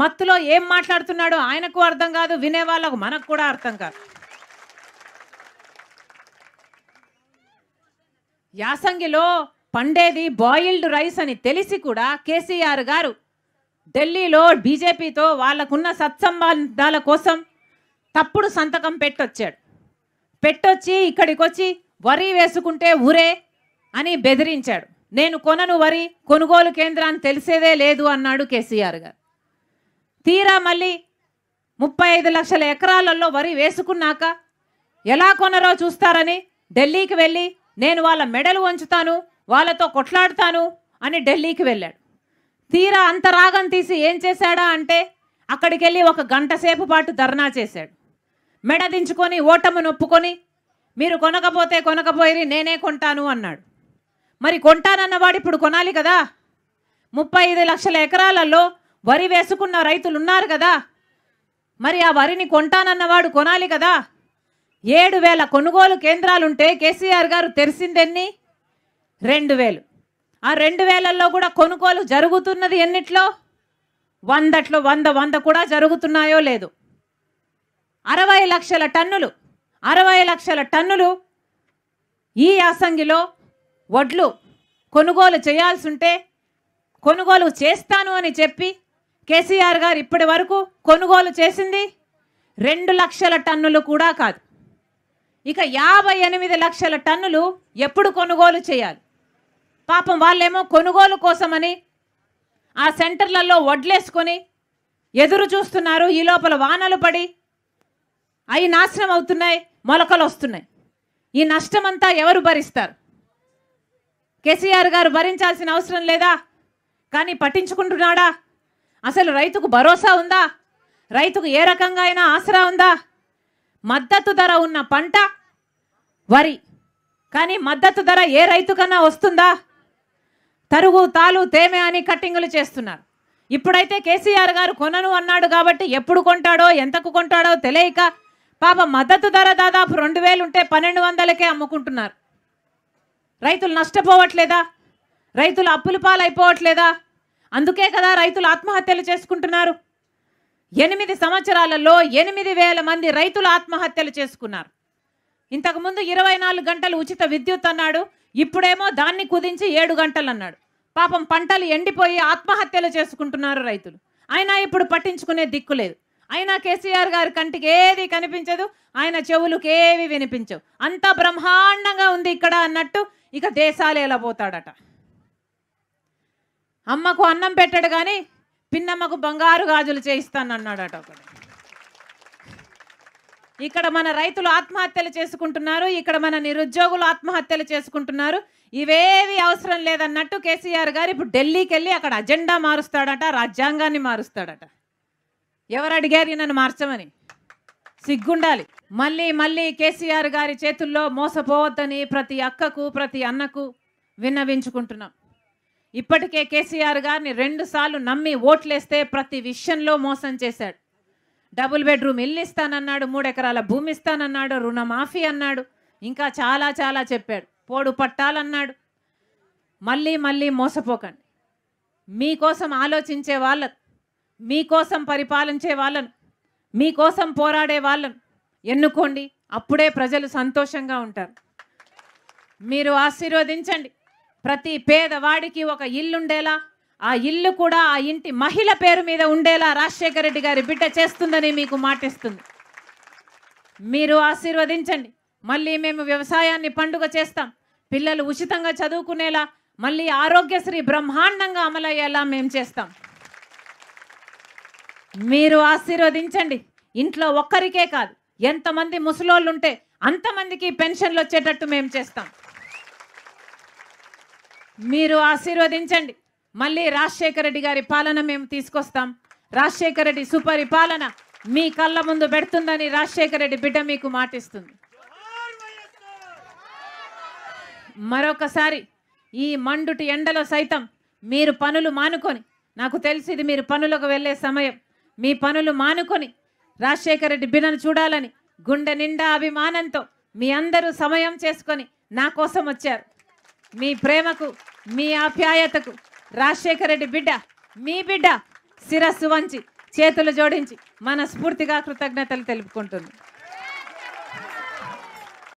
మత్తులో ఏం మాట్లాడుతున్నాడో ఆయనకు అర్థం కాదు వినే వాళ్ళకు మనకు కూడా అర్థం కాదు యాసంగిలో పండేది బాయిల్డ్ రైస్ అని తెలిసి కూడా కేసీఆర్ గారు ఢిల్లీలో బీజేపీతో వాళ్ళకున్న సత్సంబంధాల కోసం తప్పుడు సంతకం పెట్టొచ్చాడు పెట్టొచ్చి ఇక్కడికి వచ్చి వరి వేసుకుంటే ఊరే అని బెదిరించాడు నేను కొనను వరి కొనుగోలు కేంద్రాన్ని తెలిసేదే లేదు అన్నాడు కేసీఆర్ గారు తీరా మళ్ళీ ముప్పై ఐదు లక్షల ఎకరాలలో వరి వేసుకున్నాక ఎలా కొనరో చూస్తారని ఢిల్లీకి వెళ్ళి నేను వాళ్ళ మెడలు వంచుతాను వాళ్ళతో కొట్లాడతాను అని ఢిల్లీకి వెళ్ళాడు తీరా అంత రాగం తీసి ఏం చేశాడా అంటే అక్కడికి వెళ్ళి ఒక గంట సేపు పాటు ధర్నా చేశాడు మెడ దించుకొని ఓటము నొప్పుకొని మీరు కొనకపోతే కొనకపోయి నేనే కొంటాను అన్నాడు మరి కొంటానన్నవాడు ఇప్పుడు కొనాలి కదా ముప్పై ఐదు లక్షల ఎకరాలలో వరి వేసుకున్న రైతులు ఉన్నారు కదా మరి ఆ వరిని కొంటానన్నవాడు కొనాలి కదా ఏడు వేల కొనుగోలు కేంద్రాలుంటే కేసీఆర్ గారు తెరిసిందెన్ని రెండు వేలు ఆ రెండు వేలల్లో కూడా కొనుగోలు జరుగుతున్నది ఎన్నిట్లో వందట్లో వంద వంద కూడా జరుగుతున్నాయో లేదు అరవై లక్షల టన్నులు అరవై లక్షల టన్నులు ఈ యాసంగిలో వడ్లు కొనుగోలు చేయాల్సి ఉంటే కొనుగోలు చేస్తాను అని చెప్పి కేసీఆర్ గారు ఇప్పటి వరకు కొనుగోలు చేసింది రెండు లక్షల టన్నులు కూడా కాదు ఇక యాభై ఎనిమిది లక్షల టన్నులు ఎప్పుడు కొనుగోలు చేయాలి పాపం వాళ్ళేమో కొనుగోలు కోసమని ఆ సెంటర్లలో వడ్లేసుకొని ఎదురు చూస్తున్నారు ఈ లోపల వానలు పడి అవి నాశనం అవుతున్నాయి మొలకలు వస్తున్నాయి ఈ నష్టమంతా ఎవరు భరిస్తారు కేసీఆర్ గారు భరించాల్సిన అవసరం లేదా కానీ పట్టించుకుంటున్నాడా అసలు రైతుకు భరోసా ఉందా రైతుకు ఏ రకంగా అయినా ఆసరా ఉందా మద్దతు ధర ఉన్న పంట వరి కానీ మద్దతు ధర ఏ రైతుకన్నా వస్తుందా తరుగు తాలు తేమే అని కట్టింగులు చేస్తున్నారు ఇప్పుడైతే కేసీఆర్ గారు కొనను అన్నాడు కాబట్టి ఎప్పుడు కొంటాడో ఎంతకు కొంటాడో తెలియక పాప మద్దతు ధర దాదాపు రెండు వేలు ఉంటే పన్నెండు వందలకే అమ్ముకుంటున్నారు రైతులు నష్టపోవట్లేదా రైతులు అప్పులు పాలైపోవట్లేదా అందుకే కదా రైతులు ఆత్మహత్యలు చేసుకుంటున్నారు ఎనిమిది సంవత్సరాలలో ఎనిమిది వేల మంది రైతులు ఆత్మహత్యలు చేసుకున్నారు ఇంతకుముందు ఇరవై నాలుగు గంటలు ఉచిత విద్యుత్ అన్నాడు ఇప్పుడేమో దాన్ని కుదించి ఏడు గంటలు అన్నాడు పాపం పంటలు ఎండిపోయి ఆత్మహత్యలు చేసుకుంటున్నారు రైతులు అయినా ఇప్పుడు పట్టించుకునే దిక్కు లేదు అయినా కేసీఆర్ గారి కంటికి ఏది కనిపించదు ఆయన చెవులకు ఏవి వినిపించవు అంత బ్రహ్మాండంగా ఉంది ఇక్కడ అన్నట్టు ఇక దేశాలు ఎలా పోతాడట అమ్మకు అన్నం పెట్టాడు కానీ పిన్నమ్మకు బంగారు గాజులు చేయిస్తాను అన్నాడట ఒకడు ఇక్కడ మన రైతులు ఆత్మహత్యలు చేసుకుంటున్నారు ఇక్కడ మన నిరుద్యోగులు ఆత్మహత్యలు చేసుకుంటున్నారు ఇవేవి అవసరం లేదన్నట్టు కేసీఆర్ గారు ఇప్పుడు ఢిల్లీకి వెళ్ళి అక్కడ అజెండా మారుస్తాడట రాజ్యాంగాన్ని మారుస్తాడట ఎవరు అడిగారు నన్ను మార్చమని సిగ్గుండాలి మళ్ళీ మళ్ళీ కేసీఆర్ గారి చేతుల్లో మోసపోవద్దని ప్రతి అక్కకు ప్రతి అన్నకు విన్నవించుకుంటున్నాం ఇప్పటికే కేసీఆర్ గారిని రెండుసార్లు నమ్మి ఓట్లేస్తే ప్రతి విషయంలో మోసం చేశాడు డబుల్ బెడ్రూమ్ ఇల్లు ఇస్తానన్నాడు మూడెకరాల భూమి ఇస్తానన్నాడు రుణమాఫీ అన్నాడు ఇంకా చాలా చాలా చెప్పాడు పోడు పట్టాలన్నాడు మళ్ళీ మళ్ళీ మోసపోకండి మీకోసం ఆలోచించే వాళ్ళను మీకోసం పరిపాలించే వాళ్ళను మీకోసం పోరాడే వాళ్ళను ఎన్నుకోండి అప్పుడే ప్రజలు సంతోషంగా ఉంటారు మీరు ఆశీర్వదించండి ప్రతి పేదవాడికి ఒక ఇల్లుండేలా ఆ ఇల్లు కూడా ఆ ఇంటి మహిళ పేరు మీద ఉండేలా రాజశేఖర రెడ్డి గారి బిడ్డ చేస్తుందని మీకు మాటిస్తుంది మీరు ఆశీర్వదించండి మళ్ళీ మేము వ్యవసాయాన్ని పండుగ చేస్తాం పిల్లలు ఉచితంగా చదువుకునేలా మళ్ళీ ఆరోగ్యశ్రీ బ్రహ్మాండంగా అమలయ్యేలా మేము చేస్తాం మీరు ఆశీర్వదించండి ఇంట్లో ఒక్కరికే కాదు ఎంతమంది ముసలోళ్ళు ఉంటే అంతమందికి పెన్షన్లు వచ్చేటట్టు మేము చేస్తాం మీరు ఆశీర్వదించండి మళ్ళీ రాజశేఖర రెడ్డి గారి పాలన మేము తీసుకొస్తాం రాజశేఖర రెడ్డి సుపరిపాలన మీ కళ్ళ ముందు పెడుతుందని రాజశేఖర రెడ్డి బిడ్డ మీకు మాటిస్తుంది మరొకసారి ఈ మండుటి ఎండలో సైతం మీరు పనులు మానుకొని నాకు తెలిసి ఇది మీరు పనులకు వెళ్ళే సమయం మీ పనులు మానుకొని రాజశేఖర రెడ్డి బిడ్డను చూడాలని గుండె నిండా అభిమానంతో మీ అందరూ సమయం చేసుకొని నా కోసం వచ్చారు మీ ప్రేమకు మీ ఆప్యాయతకు రాజశేఖర రెడ్డి బిడ్డ మీ బిడ్డ శిరస్సు వంచి చేతులు జోడించి మన స్ఫూర్తిగా కృతజ్ఞతలు తెలుపుకుంటుంది